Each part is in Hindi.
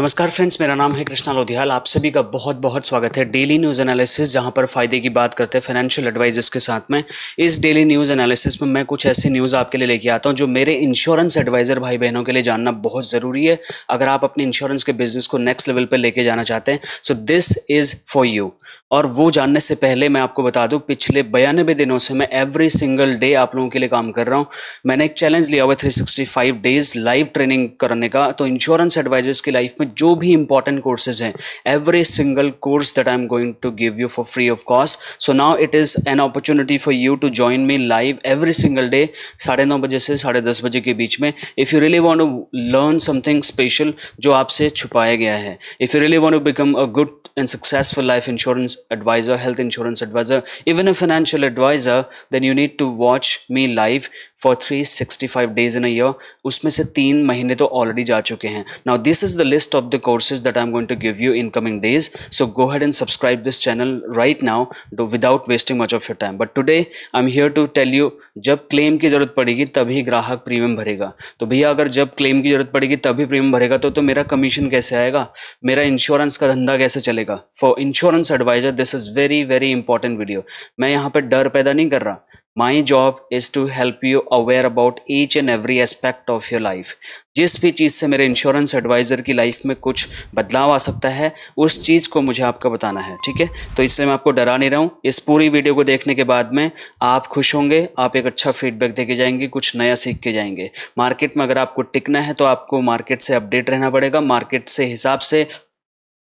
नमस्कार फ्रेंड्स मेरा नाम है कृष्णा लोधियाल आप सभी का बहुत बहुत स्वागत है डेली न्यूज़ एनालिसिस जहां पर फ़ायदे की बात करते हैं फाइनेंशियल एडवाइजर्स के साथ में इस डेली न्यूज़ एनालिसिस में मैं कुछ ऐसी न्यूज़ आपके लिए लेके आता हूं जो मेरे इंश्योरेंस एडवाइज़र भाई बहनों के लिए जानना बहुत ज़रूरी है अगर आप अपने इंश्योरेंस के बिजनेस को नेक्स्ट लेवल पर लेके जाना चाहते हैं so this is for you और वो जानने से पहले मैं आपको बता दूं पिछले बयानबे दिनों से मैं एवरी सिंगल डे आप लोगों के लिए काम कर रहा हूं मैंने एक चैलेंज लिया हुआ 365 डेज लाइव ट्रेनिंग करने का तो इंश्योरेंस एडवाइजर्स की लाइफ में जो भी इंपॉर्टेंट कोर्सेज हैं every single course that I am going to give you for free of cost so now it is an opportunity for you to join me live every single day साढ़े नौ बजे से साढ़े दस बजे के बीच में if you really want to learn something special जो आपसे छुपाया गया है if you really want to become a good successful life insurance advisor health insurance advisor even even financial advisor then you need to watch me me for three sixty five days in a year उसमें से तीन महीने तो ऑलरेडी जा चुके हैं. Now this is the list of of the courses that I'm going to give you in coming days. So go ahead and subscribe this channel right now to, without wasting much of your time. But today I'm here to tell you जब claim की जरूरत पड़ेगी तभी ग्राहक premium भरेगा तो भैया अगर जब claim की जरूरत पड़ेगी तभी premium भरेगा तो तो मेरा commission कैसे आएगा मेरा insurance का धंधा कैसे चलेगा for insurance advisor this is very very important video मैं यहाँ पर डर पैदा नहीं कर रहा my job is to help you aware about each and every aspect of your life जिस भी चीज़ से मेरे इंश्योरेंस एडवाइज़र की लाइफ में कुछ बदलाव आ सकता है उस चीज़ को मुझे आपका बताना है ठीक है तो इससे मैं आपको डरा नहीं रहा हूँ इस पूरी वीडियो को देखने के बाद में आप खुश होंगे आप एक अच्छा फीडबैक दे के जाएंगे कुछ नया सीख के जाएंगे मार्केट में अगर आपको टिकना है तो आपको मार्केट से अपडेट रहना पड़ेगा मार्केट से हिसाब से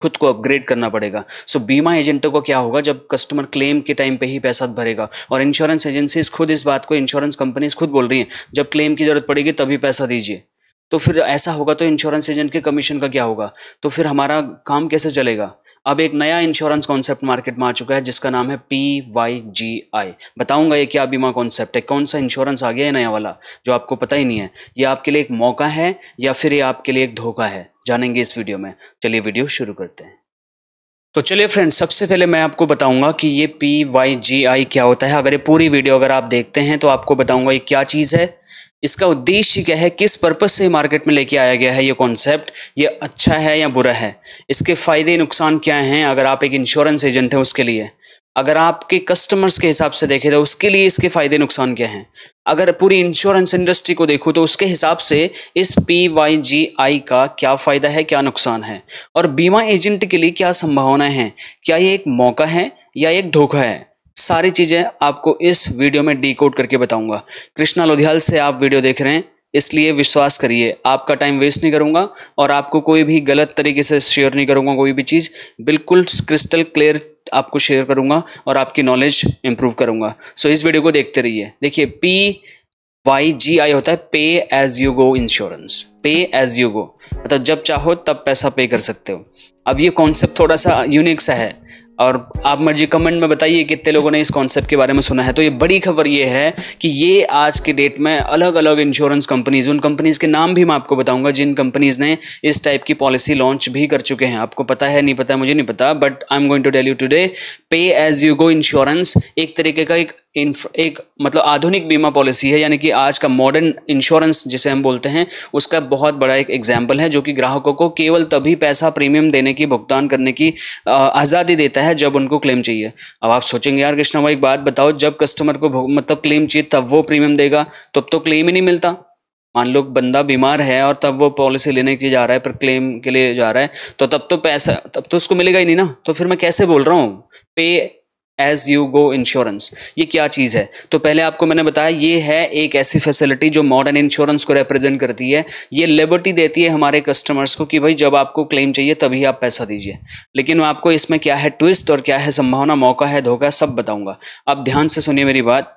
खुद को अपग्रेड करना पड़ेगा सो so, बीमा एजेंटों को क्या होगा जब कस्टमर क्लेम के टाइम पे ही पैसा भरेगा और इंश्योरेंस एजेंसीज खुद इस बात को इंश्योरेंस कंपनीज खुद बोल रही हैं जब क्लेम की ज़रूरत पड़ेगी तभी पैसा दीजिए तो फिर ऐसा होगा तो इंश्योरेंस एजेंट के कमीशन का क्या होगा तो फिर हमारा काम कैसे चलेगा अब एक नया इंश्योरेंस कॉन्सेप्ट मार्केट में आ चुका है जिसका नाम है पी वाई जी आई बताऊंगा ये क्या बीमा कॉन्सेप्ट है कौन सा इंश्योरेंस आ गया है नया वाला जो आपको पता ही नहीं है ये आपके लिए एक मौका है या फिर ये आपके लिए एक धोखा है जानेंगे इस वीडियो में चलिए वीडियो शुरू करते हैं तो चलिए फ्रेंड्स सबसे पहले मैं आपको बताऊंगा कि ये पी वाई जी आई क्या होता है अगर ये पूरी वीडियो अगर आप देखते हैं तो आपको बताऊंगा ये क्या चीज़ है इसका उद्देश्य क्या है किस पर्पज़ से मार्केट में लेके आया गया है ये कॉन्सेप्ट ये अच्छा है या बुरा है इसके फ़ायदे नुकसान क्या हैं अगर आप एक इंश्योरेंस एजेंट हैं उसके लिए अगर आपके कस्टमर्स के हिसाब से देखें तो उसके लिए इसके फ़ायदे नुकसान क्या हैं अगर पूरी इंश्योरेंस इंडस्ट्री को देखूँ तो उसके हिसाब से इस पी वाई जी आई का क्या फ़ायदा है क्या नुकसान है और बीमा एजेंट के लिए क्या संभावनाएं हैं क्या ये एक मौका है या एक धोखा है सारी चीज़ें आपको इस वीडियो में डी करके बताऊंगा कृष्णा लोधियाल से आप वीडियो देख रहे हैं इसलिए विश्वास करिए आपका टाइम वेस्ट नहीं करूंगा और आपको कोई भी गलत तरीके से शेयर नहीं करूंगा कोई भी चीज़ बिल्कुल क्रिस्टल क्लियर आपको शेयर करूंगा और आपकी नॉलेज इंप्रूव करूंगा सो so, इस वीडियो को देखते रहिए देखिए पी वाई जी आई होता है pay as you go insurance pay as you go मतलब जब चाहो तब पैसा पे कर सकते हो अब ये कॉन्सेप्ट थोड़ा सा यूनिक सा है और आप मर्जी कमेंट में बताइए कितने लोगों ने इस कॉन्सेप्ट के बारे में सुना है तो ये बड़ी खबर ये है कि ये आज के डेट में अलग अलग इंश्योरेंस कंपनीज उन कंपनीज के नाम भी मैं आपको बताऊंगा जिन कंपनीज ने इस टाइप की पॉलिसी लॉन्च भी कर चुके हैं आपको पता है नहीं पता है मुझे नहीं पता but I am going to tell you today pay as you go insurance एक तरीके का एक इन एक मतलब आधुनिक बीमा पॉलिसी है यानी कि आज का मॉडर्न इंश्योरेंस जिसे हम बोलते हैं उसका बहुत बड़ा एक एग्जाम्पल है जो कि ग्राहकों को केवल तभी पैसा प्रीमियम देने की भुगतान करने की आज़ादी देता है जब उनको क्लेम चाहिए अब आप सोचेंगे यार कृष्णा भाई एक बात बताओ जब कस्टमर को मतलब क्लेम चाहिए तब वो प्रीमियम देगा तब तो क्लेम ही नहीं मिलता मान लो बंदा बीमार है और तब वो पॉलिसी लेने के जा रहा है पर क्लेम के लिए जा रहा है तो तब तो पैसा तब तो उसको मिलेगा ही नहीं ना तो फिर मैं कैसे बोल रहा हूँ पे एज यू गो इंश्योरेंस ये क्या चीज़ है तो पहले आपको मैंने बताया ये है एक ऐसी फैसिलिटी जो मॉडर्न इंश्योरेंस को रिप्रेजेंट करती है ये लिबर्टी देती है हमारे कस्टमर्स को कि भाई जब आपको क्लेम चाहिए तभी आप पैसा दीजिए लेकिन आपको इसमें क्या है ट्विस्ट और क्या है संभावना मौका है धोखा सब बताऊंगा आप ध्यान से सुनिए मेरी बात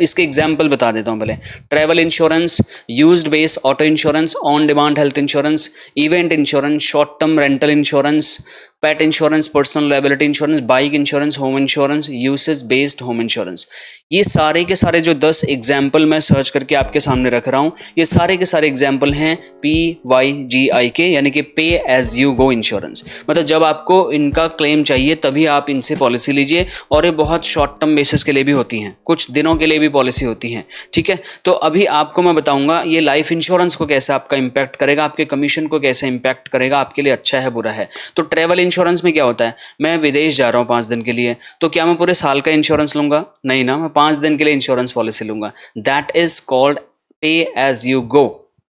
इसके एग्जाम्पल बता देता हूँ पहले travel insurance use base auto insurance on demand health insurance event insurance short term rental insurance pet insurance personal liability insurance bike insurance home insurance usage based home insurance ये सारे के सारे जो दस एग्जाम्पल मैं सर्च करके आपके सामने रख रहा हूँ ये सारे के सारे एग्जाम्पल हैं पी वाई जी आई के यानी कि पे एज यू गो इंश्योरेंस मतलब जब आपको इनका क्लेम चाहिए तभी आप इनसे पॉलिसी लीजिए और ये बहुत शॉर्ट टर्म बेसिस के लिए भी होती हैं कुछ दिनों के लिए भी पॉलिसी होती हैं ठीक है तो अभी आपको मैं बताऊँगा ये लाइफ इंश्योरेंस को कैसे आपका इम्पैक्ट करेगा आपके कमीशन को कैसे इम्पैक्ट करेगा आपके लिए अच्छा है बुरा है तो ट्रैवल इंश्योरेंस में क्या होता है मैं विदेश जा रहा हूँ पाँच दिन के लिए तो क्या मैं पूरे साल का इंश्योरेंस लूँगा नहीं ना मैं पाँच दिन के लिए इंश्योरेंस पॉलिसी लूँगा that is called pay as you go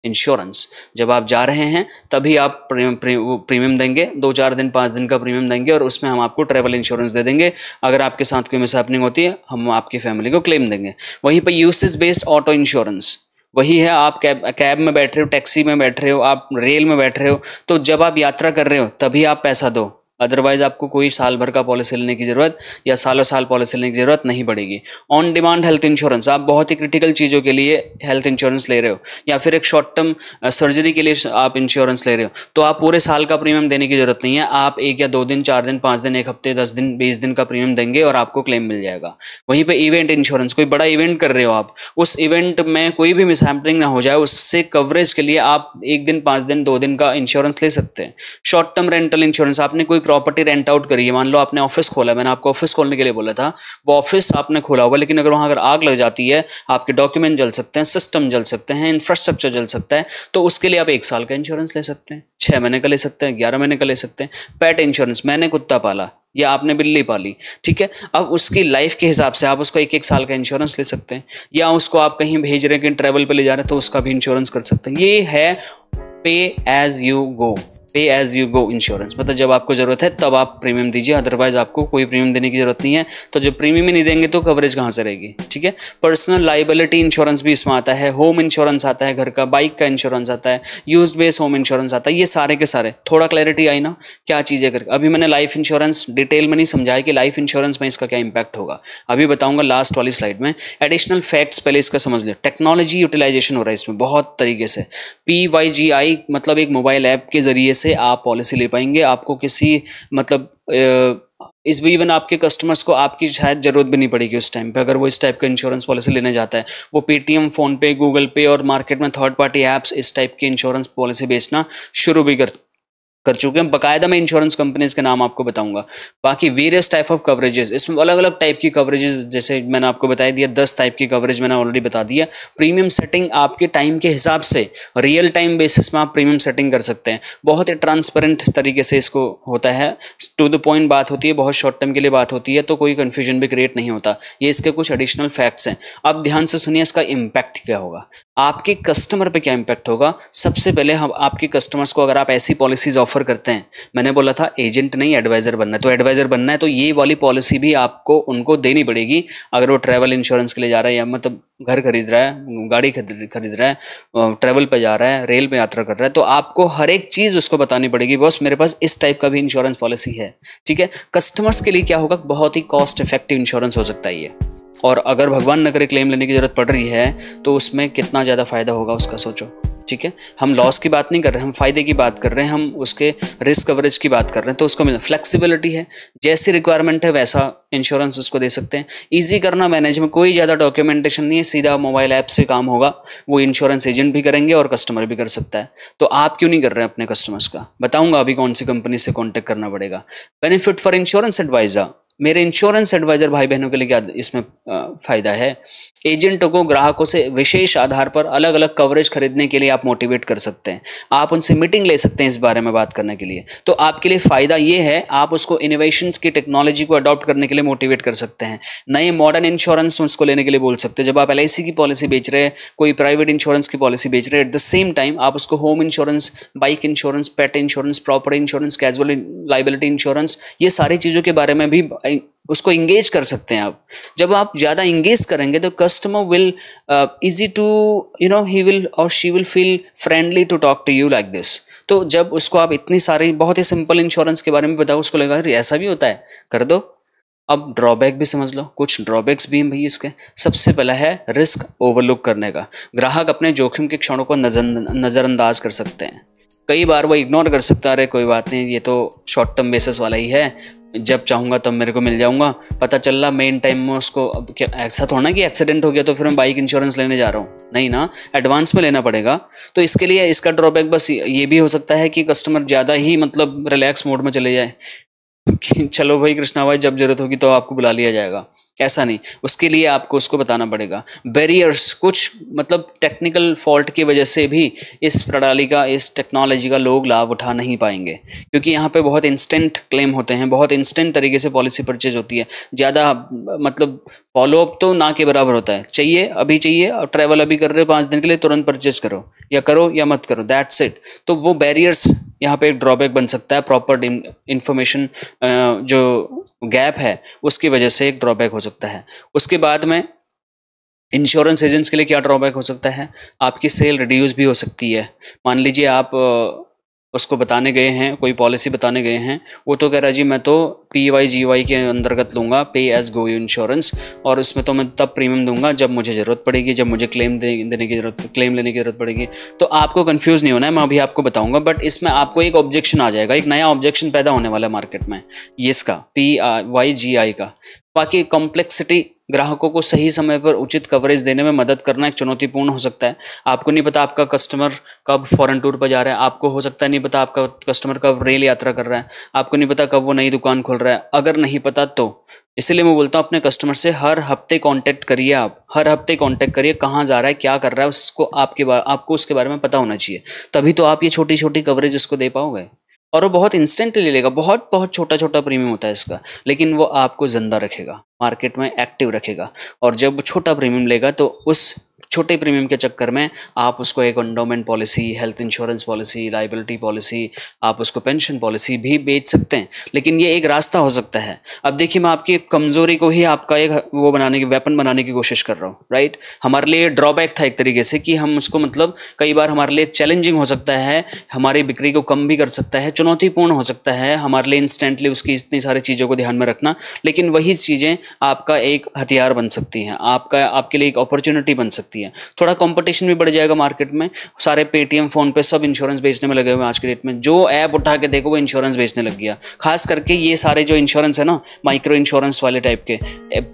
insurance जब आप जा रहे हैं तभी आप प्रीमियम देंगे दो चार दिन पाँच दिन का प्रीमियम देंगे और उसमें हम आपको ट्रैवल इंश्योरेंस दे देंगे अगर आपके साथ कोई मिसहैपनिंग होती है हम आपकी फैमिली को क्लेम देंगे वहीं पर यूसेज बेस्ड ऑटो इंश्योरेंस वही है आप कैब कैब में बैठ रहे हो टैक्सी में बैठ रहे हो आप रेल में बैठ रहे हो तो जब आप यात्रा कर रहे हो तभी आप पैसा दो अदरवाइज आपको कोई साल भर का पॉलिसी लेने की जरूरत या सालों साल पॉलिसी लेने की जरूरत नहीं पड़ेगी ऑन डिमांड हेल्थ इंश्योरेंस आप बहुत ही क्रिटिकल चीज़ों के लिए हेल्थ इंश्योरेंस ले रहे हो या फिर एक शॉर्ट टर्म सर्जरी के लिए आप इंश्योरेंस ले रहे हो तो आप पूरे साल का प्रीमियम देने की जरूरत नहीं है आप एक या दो दिन चार दिन पाँच दिन एक हफ्ते दस दिन बीस दिन का प्रीमियम देंगे और आपको क्लेम मिल जाएगा वहीं पर इवेंट इंश्योरेंस कोई बड़ा इवेंट कर रहे हो आप उस इवेंट में कोई भी मिसहैपनिंग ना हो जाए उससे कवरेज के लिए आप एक दिन पाँच दिन दो दिन का इंश्योरेंस ले सकते हैं शॉर्ट टर्म रेंटल इंश्योरेंस आपने कोई प्रॉपर्टी रेंट आउट करी है मान लो आपने ऑफिस खोला मैंने आपको ऑफिस खोलने के लिए बोला था वो ऑफिस आपने खोला हुआ लेकिन अगर वहाँ अगर आग लग जाती है आपके डॉक्यूमेंट जल सकते हैं सिस्टम जल सकते हैं इंफ्रास्ट्रक्चर जल सकता है तो उसके लिए आप एक साल का इंश्योरेंस ले सकते हैं छः महीने का ले सकते हैं ग्यारह महीने का ले सकते हैं पेट इंश्योरेंस मैंने कुत्ता पाला या आपने बिल्ली पाली ठीक है अब उसकी लाइफ के हिसाब से आप उसको एक एक साल का इंश्योरेंस ले सकते हैं या उसको आप कहीं भेज रहे हैं कहीं ट्रैवल पे ले जा रहे हैं तो उसका भी इंश्योरेंस कर सकते हैं ये है पे एज यू गो पे एज यू गो इंश्योरेंस मतलब जब आपको ज़रूरत है तब आप प्रीमियम दीजिए अदरवाइज आपको कोई प्रीमियम देने की ज़रूरत नहीं है तो जब प्रीमियम ही नहीं देंगे तो कवरेज कहाँ से रहेगी ठीक है पर्सनल लाइबिलिटी इंश्योरेंस भी इसमें आता है होम इंश्योरेंस आता है घर का बाइक का इंश्योरेंस आता है यूज बेस होम इंश्योरेंस आता है ये सारे के सारे थोड़ा क्लैरिटी आई ना क्या चीज़ें करके अभी मैंने लाइफ इंश्योरेंस डिटेल में नहीं समझाया कि लाइफ इंश्योरेंस में इसका क्या इंपैक्ट होगा अभी बताऊंगा लास्ट वाली स्लाइड में एडिशनल फैक्ट्स पहले इसका समझ लिया टेक्नोलॉजी यूटिलाइजेशन हो रहा है इसमें बहुत तरीके से पी मतलब एक मोबाइल ऐप के जरिए से से आप पॉलिसी ले पाएंगे आपको किसी मतलब इस इवन आपके कस्टमर्स को आपकी शायद जरूरत भी नहीं पड़ेगी उस टाइम पे अगर वो इस टाइप का इंश्योरेंस पॉलिसी लेने जाता है वो पेटीएम फोनपे गूगल पे और मार्केट में थर्ड पार्टी एप्स इस टाइप की इंश्योरेंस पॉलिसी बेचना शुरू भी कर कर चुके हैं बकायदा मैं इंश्योरेंस कंपनीज के नाम आपको बताऊंगा बाकी वेरियस टाइप ऑफ कवरेजेस इसमें अलग अलग टाइप की कवरेजेस जैसे मैंने आपको बताया दिया दस टाइप की कवरेज मैंने ऑलरेडी बता दिया प्रीमियम सेटिंग आपके टाइम के हिसाब से रियल टाइम बेसिस में आप प्रीमियम सेटिंग कर सकते हैं बहुत ही ट्रांसपेरेंट तरीके से इसको होता है टू द पॉइंट बात होती है बहुत शॉर्ट टर्म के लिए बात होती है तो कोई कन्फ्यूजन भी क्रिएट नहीं होता ये इसके कुछ एडिशनल फैक्ट्स हैं अब ध्यान से सुनिए इसका इम्पैक्ट क्या होगा आपके कस्टमर पे क्या इम्पैक्ट होगा सबसे पहले हम आपके कस्टमर्स को अगर आप ऐसी पॉलिसीज़ ऑफर करते हैं मैंने बोला था एजेंट नहीं एडवाइज़र बनना है तो एडवाइज़र बनना है तो ये वाली पॉलिसी भी आपको उनको देनी पड़ेगी अगर वो ट्रैवल इंश्योरेंस के लिए जा रहा है या मतलब घर खरीद रहा है गाड़ी खरीद रहा है ट्रैवल पर जा रहा है रेल में यात्रा कर रहा है तो आपको हर एक चीज़ उसको बतानी पड़ेगी बॉस मेरे पास इस टाइप का भी इंश्योरेंस पॉलिसी है ठीक है कस्टमर्स के लिए क्या होगा बहुत ही कॉस्ट इफेक्टिव इंश्योरेंस हो सकता है ये और अगर भगवान न करे क्लेम लेने की ज़रूरत पड़ रही है तो उसमें कितना ज़्यादा फ़ायदा होगा उसका सोचो ठीक है हम लॉस की बात नहीं कर रहे हम फ़ायदे की बात कर रहे हैं हम उसके रिस्क कवरेज की बात कर रहे हैं तो उसको मिल फ्लेक्सिबिलिटी है जैसी रिक्वायरमेंट है वैसा इंश्योरेंस उसको दे सकते हैं ईजी करना मैनेज में कोई ज़्यादा डॉक्यूमेंटेशन नहीं है सीधा मोबाइल ऐप से काम होगा वो इंश्योरेंस एजेंट भी करेंगे और कस्टमर भी कर सकता है तो आप क्यों नहीं कर रहे हैं अपने कस्टमर्स का बताऊंगा अभी कौन सी कंपनी से कॉन्टैक्ट करना पड़ेगा बेनिफिट फॉर इंश्योरेंस एडवाइज़र मेरे इंश्योरेंस एडवाइजर भाई बहनों के लिए क्या इसमें फायदा है एजेंटों को ग्राहकों से विशेष आधार पर अलग अलग कवरेज खरीदने के लिए आप मोटिवेट कर सकते हैं आप उनसे मीटिंग ले सकते हैं इस बारे में बात करने के लिए तो आपके लिए फ़ायदा ये है आप उसको इनोवेशन की टेक्नोलॉजी को अडॉप्ट करने के लिए मोटिवेट कर सकते हैं नए मॉडर्न इंश्योरेंस उसको लेने के लिए बोल सकते हैं जब आप एल की पॉलिसी बेच रहे हैं कोई प्राइवेट इंश्योरेंस की पॉलिसी बेच रहे हैं एट द सेम टाइम आप उसको home insurance bike insurance pet insurance property insurance casual liability insurance ये सारी चीज़ों के बारे में भी उसको इंगेज कर सकते हैं आप जब आप ज़्यादा इंगेज करेंगे तो customer will easy to you know he will और she will feel friendly to talk to you like this तो जब उसको आप इतनी सारी बहुत ही सिंपल इंश्योरेंस के बारे में बताओ उसको लगा अरे ऐसा भी होता है कर दो अब ड्रॉबैक भी समझ लो कुछ ड्रॉबैक्स भी हैं भाई इसके सबसे पहला है रिस्क ओवरलुक करने का ग्राहक अपने जोखिम के क्षणों को नजर नज़रअंदाज कर सकते हैं कई बार वो इग्नोर कर सकता है अरे कोई बात नहीं ये तो शॉर्ट टर्म बेसिस वाला ही है जब चाहूँगा तब मेरे को मिल जाऊँगा पता चल रहा मेन टाइम में उसको अब क्या ऐसा थोड़ा ना कि एक्सीडेंट हो गया तो फिर मैं बाइक इंश्योरेंस लेने जा रहा हूँ नहीं ना एडवांस में लेना पड़ेगा तो इसके लिए इसका ड्रॉबैक बस ये भी हो सकता है कि कस्टमर ज़्यादा ही मतलब रिलैक्स मोड में चले जाए कि चलो भाई कृष्णा भाई जब ज़रूरत होगी तो आपको बुला लिया जाएगा ऐसा नहीं उसके लिए आपको उसको बताना पड़ेगा बैरियर्स कुछ मतलब टेक्निकल फॉल्ट की वजह से भी इस प्रणाली का इस टेक्नोलॉजी का लोग लाभ उठा नहीं पाएंगे क्योंकि यहाँ पे बहुत इंस्टेंट क्लेम होते हैं बहुत इंस्टेंट तरीके से पॉलिसी परचेज होती है ज़्यादा मतलब फॉलोअप तो ना के बराबर होता है चाहिए अभी चाहिए और ट्रैवल अभी कर रहे हो पाँच दिन के लिए तुरंत परचेज करो या करो या मत करो दैट्स इट तो वो बैरियर्स यहाँ पे एक ड्रॉबैक बन सकता है प्रॉपर इंफॉर्मेशन जो गैप है उसकी वजह से एक ड्रॉबैक हो सकता है उसके बाद में इंश्योरेंस एजेंट्स के लिए क्या ड्रॉबैक हो सकता है आपकी सेल रिड्यूस भी हो सकती है मान लीजिए आप उसको बताने गए हैं कोई पॉलिसी बताने गए हैं वो तो कह रहा जी मैं तो पी वाई जी वाई के अंतर्गत लूँगा पे एज गो इंश्योरेंस और उसमें तो मैं तब प्रीमियम दूंगा जब मुझे ज़रूरत पड़ेगी जब मुझे क्लेम दे, देने की ज़रूरत क्लेम लेने की ज़रूरत पड़ेगी तो आपको कन्फ्यूज़ नहीं होना है मैं अभी आपको बताऊँगा बट इसमें आपको एक ऑब्जेक्शन आ जाएगा एक नया ऑब्जेक्शन पैदा होने वाला है मार्केट में ये इसका पी वाई जी आई का बाकी कॉम्प्लेक्सिटी ग्राहकों को सही समय पर उचित कवरेज देने में मदद करना एक चुनौतीपूर्ण हो सकता है आपको नहीं पता आपका कस्टमर कब फॉरेन टूर पर जा रहा है आपको हो सकता है नहीं पता आपका कस्टमर कब रेल यात्रा कर रहा है आपको नहीं पता कब वो नई दुकान खोल रहा है अगर नहीं पता तो इसलिए मैं बोलता हूँ अपने कस्टमर से हर हफ्ते कॉन्टैक्ट करिए आप हर हफ्ते कॉन्टैक्ट करिए कहाँ जा रहा है क्या कर रहा है उसको आपके बारे आपको उसके बारे में पता होना चाहिए तभी तो आप ये छोटी छोटी कवरेज उसको दे पाओगे और वो बहुत इंस्टेंटली लेगा बहुत बहुत छोटा छोटा प्रीमियम होता है इसका लेकिन वो आपको ज़िंदा रखेगा मार्केट में एक्टिव रखेगा और जब छोटा प्रीमियम लेगा तो उस छोटे प्रीमियम के चक्कर में आप उसको एक endowment policy health insurance policy liability policy आप उसको पेंशन पॉलिसी भी बेच सकते हैं लेकिन ये एक रास्ता हो सकता है अब देखिए मैं आपकी कमज़ोरी को ही आपका एक वो बनाने की वेपन बनाने की कोशिश कर रहा हूँ राइट हमारे लिए ड्रॉबैक था एक तरीके से कि हम उसको मतलब कई बार हमारे लिए चैलेंजिंग हो सकता है हमारी बिक्री को कम भी कर सकता है चुनौतीपूर्ण हो सकता है हमारे लिए इंस्टेंटली उसकी इतनी सारी चीज़ों को ध्यान में रखना लेकिन वही चीज़ें आपका एक हथियार बन सकती हैं आपका आपके लिए एक अपॉर्चुनिटी बन सकती है है थोड़ा कॉम्पिटिशन भी बढ़ जाएगा मार्केट में सारे पेटीएम फोन पे सब इंश्योरेंस बेचने में लगे हुए हैं आज के डेट में जो ऐप उठा के देखो वो इंश्योरेंस बेचने लग गया खास करके ये सारे जो इंश्योरेंस है ना माइक्रो इंश्योरेंस वाले टाइप के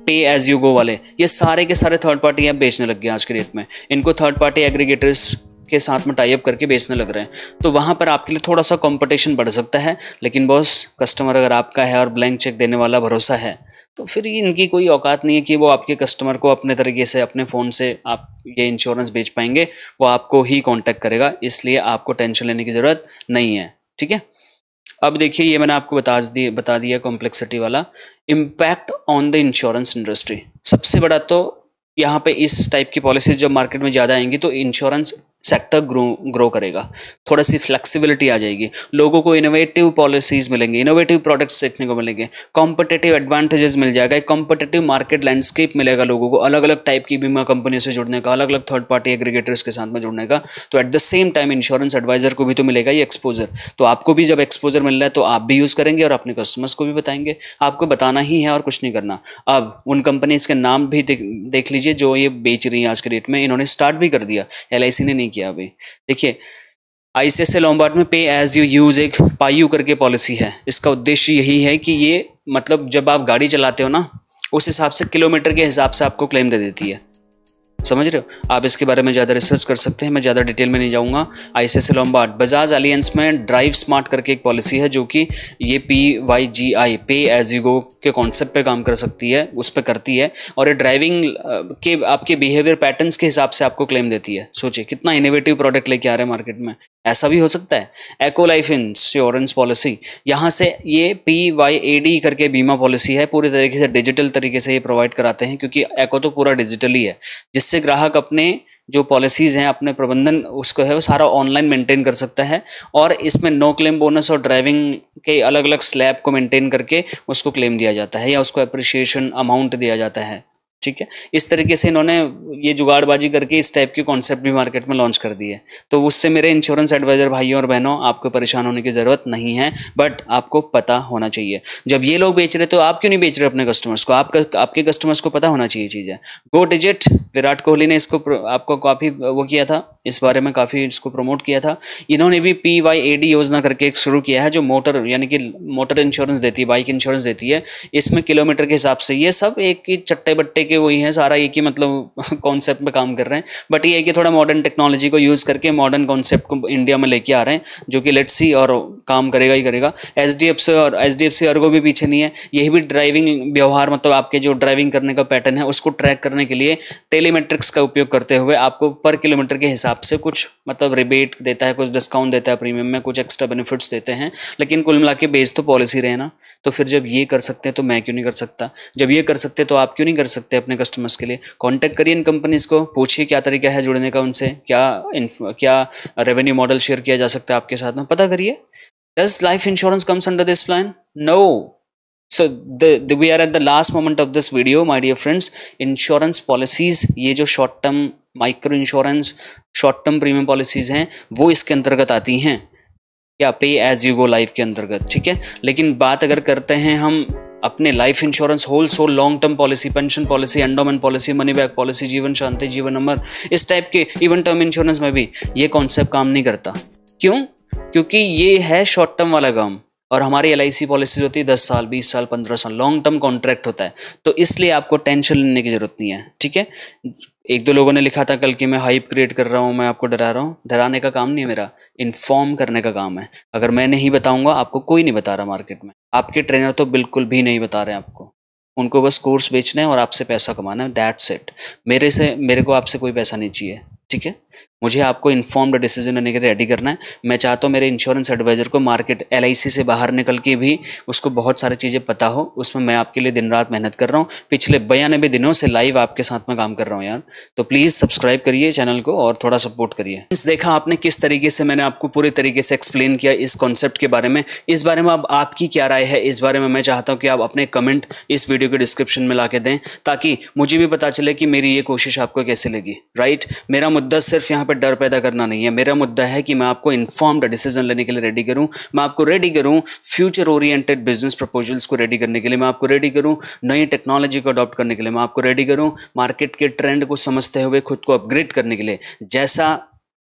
पे एज यू गो वाले ये सारे के सारे थर्ड पार्टी ऐप बेचने लग गए आज के डेट में इनको थर्ड पार्टी एग्रीगेटर्स के साथ में टाइप करके बेचने लग रहे हैं तो वहां पर आपके लिए थोड़ा सा कंपटीशन बढ़ सकता है लेकिन बॉस कस्टमर अगर आपका है और ब्लैंक चेक देने वाला भरोसा है तो फिर इनकी कोई औकात नहीं है कि वो आपके कस्टमर को अपने तरीके से अपने फ़ोन से आप ये इंश्योरेंस बेच पाएंगे वो आपको ही कांटेक्ट करेगा इसलिए आपको टेंशन लेने की ज़रूरत नहीं है ठीक है अब देखिए ये मैंने आपको बता दिए बता दिया कॉम्प्लेक्सिटी वाला impact on the insurance industry सबसे बड़ा तो यहाँ पे इस टाइप की पॉलिसीज जब मार्केट में ज़्यादा आएंगी तो इंश्योरेंस सेक्टर ग्रो ग्रो करेगा थोड़ा सी फ्लेक्सिबिलिटी आ जाएगी लोगों को इनोवेटिव पॉलिसीज मिलेंगे इनोवेटिव प्रोडक्ट्स देखने को मिलेंगे कॉम्पिटेटिव एडवांटेजेस मिल जाएगा एक कॉम्पिटेटिव मार्केट लैंडस्केप मिलेगा लोगों को अलग अलग टाइप की बीमा कंपनी से जुड़ने का अलग अलग थर्ड पार्टी एग्रीगेटर्स के साथ में जुड़ने का तो at the same time insurance advisor को भी तो मिलेगा ये एक्सपोजर तो आपको भी जब एक्सपोजर मिल रहा है तो आप भी यूज़ करेंगे और अपने कस्टमर्स को भी बताएंगे आपको बताना ही है और कुछ नहीं करना अब उन कंपनीज के नाम भी देख लीजिए जो ये बेच रही हैं आज के डेट में इन्होंने स्टार्ट भी कर दिया एल ने नहीं किया अभी देखिए आईसीआईसी लॉम्बार्ड में पे एज यू यूज एक पायू करके पॉलिसी है इसका उद्देश्य यही है कि ये मतलब जब आप गाड़ी चलाते हो ना उस हिसाब से किलोमीटर के हिसाब से आपको क्लेम दे देती है समझ रहे हो आप इसके बारे में ज़्यादा रिसर्च कर सकते हैं मैं ज़्यादा डिटेल में नहीं जाऊँगा आई सी सी बजाज अलियंस में ड्राइव स्मार्ट करके एक पॉलिसी है जो कि ये पी वाई जी आई पे एज यू गो के कॉन्सेप्ट पे काम कर सकती है उस पर करती है और ये ड्राइविंग के आपके बिहेवियर पैटर्न्स के हिसाब से आपको क्लेम देती है सोचिए कितना इनोवेटिव प्रोडक्ट लेके आ रहे हैं मार्केट में ऐसा भी हो सकता है एको लाइफ इंश्योरेंस पॉलिसी यहाँ से ये पी वाई ए डी करके बीमा पॉलिसी है पूरे तरीके से डिजिटल तरीके से ये प्रोवाइड कराते हैं क्योंकि एको तो पूरा डिजिटल ही है जिससे जिससे ग्राहक अपने जो पॉलिसीज़ हैं अपने प्रबंधन उसको है वो सारा ऑनलाइन मेंटेन कर सकता है और इसमें नो क्लेम बोनस और ड्राइविंग के अलग अलग स्लैब को मेंटेन करके उसको क्लेम दिया जाता है या उसको अप्रिशिएशन अमाउंट दिया जाता है ठीक है इस तरीके से इन्होंने ये जुगाड़बाजी करके इस टाइप के कॉन्सेप्ट भी मार्केट में लॉन्च कर दिए तो उससे मेरे इंश्योरेंस एडवाइजर भाइयों और बहनों आपको परेशान होने की ज़रूरत नहीं है बट आपको पता होना चाहिए जब ये लोग बेच रहे तो आप क्यों नहीं बेच रहे अपने कस्टमर्स को आपका आपके कस्टमर्स को पता होना चाहिए चीज़ें गो डिजिट विराट कोहली ने इसको आपको काफ़ी वो किया था इस बारे में काफ़ी इसको प्रमोट किया था इन्होंने भी पी वाई ए डी योजना करके एक शुरू किया है जो मोटर यानी कि मोटर इंश्योरेंस देती है बाइक इंश्योरेंस देती है इसमें किलोमीटर के हिसाब से ये सब एक ही चट्टे बट्टे के वही हैं सारा एक ही मतलब कॉन्सेप्ट में काम कर रहे हैं बट ये है कि थोड़ा मॉडर्न टेक्नोलॉजी को यूज़ करके मॉडर्न कॉन्सेप्ट को इंडिया में लेके आ रहे हैं जो कि लेट्स सी और काम करेगा ही करेगा एच डी एफ सी और एच डी एफ सी और को भी पीछे नहीं है यही भी ड्राइविंग व्यवहार मतलब आपके जो ड्राइविंग करने का पैटर्न है उसको ट्रैक करने के लिए टेलीमेट्रिक्स का उपयोग करते हुए आपको पर किलोमीटर के हिसाब हिसाब से कुछ मतलब रिबेट देता है कुछ डिस्काउंट देता है प्रीमियम में कुछ एक्स्ट्रा बेनिफिट्स देते हैं लेकिन कुल मिला के बेस तो पॉलिसी रहे ना तो फिर जब ये कर सकते हैं तो मैं क्यों नहीं कर सकता जब ये कर सकते तो आप क्यों नहीं कर सकते अपने कस्टमर्स के लिए कॉन्टैक्ट करिए इन कंपनीज़ को पूछिए क्या तरीका है जुड़ने का उनसे क्या क्या रेवेन्यू मॉडल शेयर किया जा सकता है आपके साथ में पता करिए does life insurance comes under this plan no so the we are at the last moment of this video my dear friends insurance policies ये जो short term micro insurance short term premium policies हैं वो इसके अंतर्गत आती हैं या पे एज यू गो लाइफ के अंतर्गत ठीक है लेकिन बात अगर करते हैं हम अपने life insurance whole sole long term policy pension policy endowment policy money back policy Jeevan Shanti जीवन अमर इस टाइप के इवन टर्म इंश्योरेंस में भी ये कॉन्सेप्ट काम नहीं करता क्यों क्योंकि ये है शॉर्ट टर्म वाला काम और हमारी एल पॉलिसीज होती है दस साल बीस साल पंद्रह साल लॉन्ग टर्म कॉन्ट्रैक्ट होता है तो इसलिए आपको टेंशन लेने की जरूरत नहीं है ठीक है एक दो लोगों ने लिखा था कल कि मैं हाइप क्रिएट कर रहा हूँ मैं आपको डरा रहा हूँ डराने का काम नहीं है मेरा इन्फॉर्म करने का काम है अगर मैं नहीं बताऊँगा आपको कोई नहीं बता रहा मार्केट में आपके ट्रेनर तो बिल्कुल भी नहीं बता रहे आपको उनको बस कोर्स बेचना है और आपसे पैसा कमाना है दैट्स इट मेरे से मेरे को आपसे कोई पैसा नहीं चाहिए ठीक है मुझे आपको इन्फॉर्म्ड डिसीजन लेने के लिए रेडी करना है मैं चाहता हूँ मेरे इंश्योरेंस एडवाइज़र को मार्केट एल से बाहर निकल के भी उसको बहुत सारी चीज़ें पता हो उसमें मैं आपके लिए दिन रात मेहनत कर रहा हूँ पिछले बयानबे दिनों से लाइव आपके साथ में काम कर रहा हूँ यार तो प्लीज़ सब्सक्राइब करिए चैनल को और थोड़ा सपोर्ट करिए देखा आपने किस तरीके से मैंने आपको पूरे तरीके से एक्सप्लेन किया इस कॉन्सेप्ट के बारे में इस बारे में अब आपकी क्या राय है इस बारे में मैं चाहता हूँ कि आप अपने कमेंट इस वीडियो के डिस्क्रिप्शन में ला दें ताकि मुझे भी पता चले कि मेरी ये कोशिश आपको कैसे लगी राइट मेरा मुद्दा सिर्फ यहाँ पर पर डर पैदा करना नहीं है मेरा मुद्दा है कि मैं आपको इन्फॉर्म्ड डिसीजन लेने के लिए रेडी करूँ मैं आपको रेडी करूँ फ्यूचर ओरिएंटेड बिजनेस प्रपोजल्स को रेडी करने के लिए मैं आपको रेडी करूँ नई टेक्नोलॉजी को अडॉप्ट करने के लिए मैं आपको रेडी करूँ मार्केट के ट्रेंड को समझते हुए खुद को अपग्रेड करने के लिए जैसा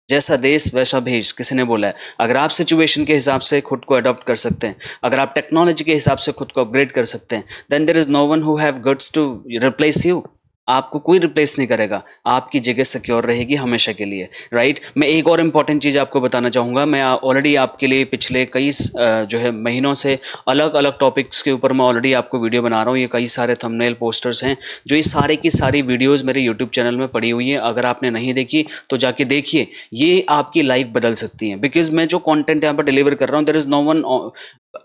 जैसा देश वैसा भेज किसी ने बोला है अगर आप सिचुएशन के हिसाब से खुद को अडॉप्ट कर सकते हैं अगर आप टेक्नोलॉजी के हिसाब से खुद को अपग्रेड कर सकते हैं then there is no one who have guts to replace you आपको कोई रिप्लेस नहीं करेगा आपकी जगह सिक्योर रहेगी हमेशा के लिए राइट मैं एक और इम्पॉर्टेंट चीज़ आपको बताना चाहूँगा मैं ऑलरेडी आपके लिए पिछले कई जो है महीनों से अलग अलग टॉपिक्स के ऊपर मैं ऑलरेडी आपको वीडियो बना रहा हूँ ये कई सारे थंबनेल पोस्टर्स हैं जो ये सारे की सारी वीडियोज़ मेरे यूट्यूब चैनल में पड़ी हुई हैं अगर आपने नहीं देखी तो जाके देखिए ये आपकी लाइफ बदल सकती है बिकॉज मैं जो कॉन्टेंट यहाँ पर डिलीवर कर रहा हूँ there is no one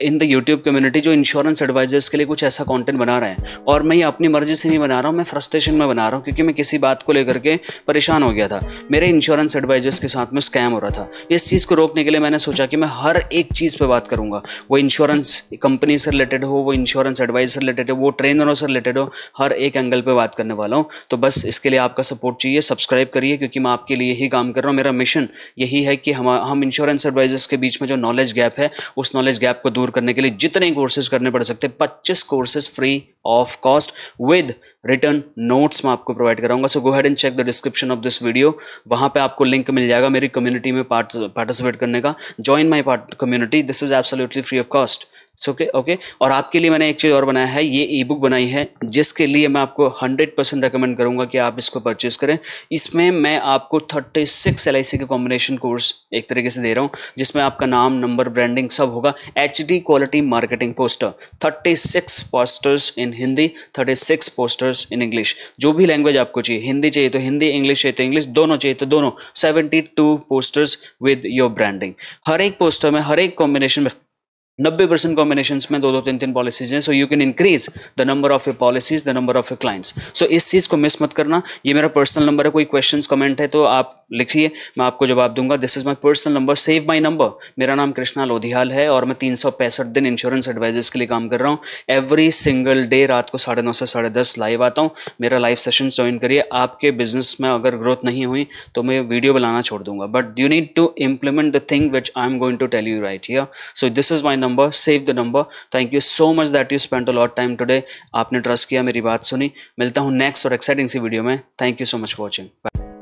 in the YouTube community जो इंश्योरेंस एडवाइजर्स के लिए कुछ ऐसा कंटेंट बना रहे हैं और मैं ये अपनी मर्जी से नहीं बना रहा हूँ मैं फ्रस्ट्रेशन में बना रहा हूँ क्योंकि मैं किसी बात को लेकर के परेशान हो गया था मेरे इंश्योरेंस एडवाइजर्स के साथ में स्कैम हो रहा था इस चीज़ को रोकने के लिए मैंने सोचा कि मैं हर एक चीज़ पर बात करूँगा वो इंश्योरेंस कंपनी से रिलेटेड हो वो इंश्योरेंस एडवाइजर से रिलेटेड हो वो ट्रेनरों से रिलेटेड हो हर एक एंगल पर बात करने वाला हूँ तो बस इसके लिए आपका सपोर्ट चाहिए सब्सक्राइब करिए क्योंकि मैं आपके लिए ही काम कर रहा हूँ मेरा मिशन यही है कि हम हम इंश्योरेंस एडवाइजर्स के बीच में जो नॉलेज गैप है उस नॉलेज गैप को दूर करने के लिए जितने कोर्सेज करने पड़ सकते हैं पच्चीस courses free of cost with written notes मैं आपको प्रोवाइड कराऊंगा so go ahead and check the description of this video वहां पे आपको लिंक मिल जाएगा मेरी कम्युनिटी में पार्टिसिपेट करने का join my community this is absolutely free of cost so okay okay और आपके लिए मैंने एक चीज़ और बनाया है ये ई बुक बनाई है जिसके लिए मैं आपको हंड्रेड परसेंट रिकमेंड करूँगा कि आप इसको परचेज करें इसमें मैं आपको थर्टी सिक्स एल के कॉम्बिनेशन कोर्स एक तरीके से दे रहा हूँ जिसमें आपका नाम नंबर ब्रांडिंग सब होगा H quality marketing poster thirty six posters in Hindi thirty six posters in English जो भी लैंग्वेज आपको चाहिए हिंदी चाहिए तो हिंदी इंग्लिश चाहिए तो इंग्लिश दोनों चाहिए तो दोनों seventy two posters with your branding हर एक पोस्टर में हर एक कॉम्बिनेशन में नब्बे परसेंट कॉम्बिनेशन में दो दो तीन तीन पॉलिसीज हैं so you can increase the number of a policies the number of a clients so इस चीज़ को मिस मत करना ये मेरा पर्सनल नंबर है कोई क्वेश्चन कमेंट है तो आप लिखिए मैं आपको जवाब दूंगा this is my personal number save my number मेरा नाम कृष्णा लोधियाल है और मैं तीन दिन इंश्योरेंस एडवाइजर्स के लिए काम कर रहा हूँ एवरी सिंगल डे रात को साढ़े नौ से साढ़े दस लाइव आता हूँ मेरा लाइव सेशन ज्वाइन करिए आपके बिजनेस में अगर ग्रोथ नहीं हुई तो मैं वीडियो बनाना छोड़ दूंगा but you need to implement the thing which I am going to tell you right here so this is my number save the number thank you so much that you spend a lot time today आपने ट्रस्ट किया मेरी बात सुनी मिलता हूँ नेक्स्ट और एक्साइटिंग सी वीडियो में thank you so much watching bye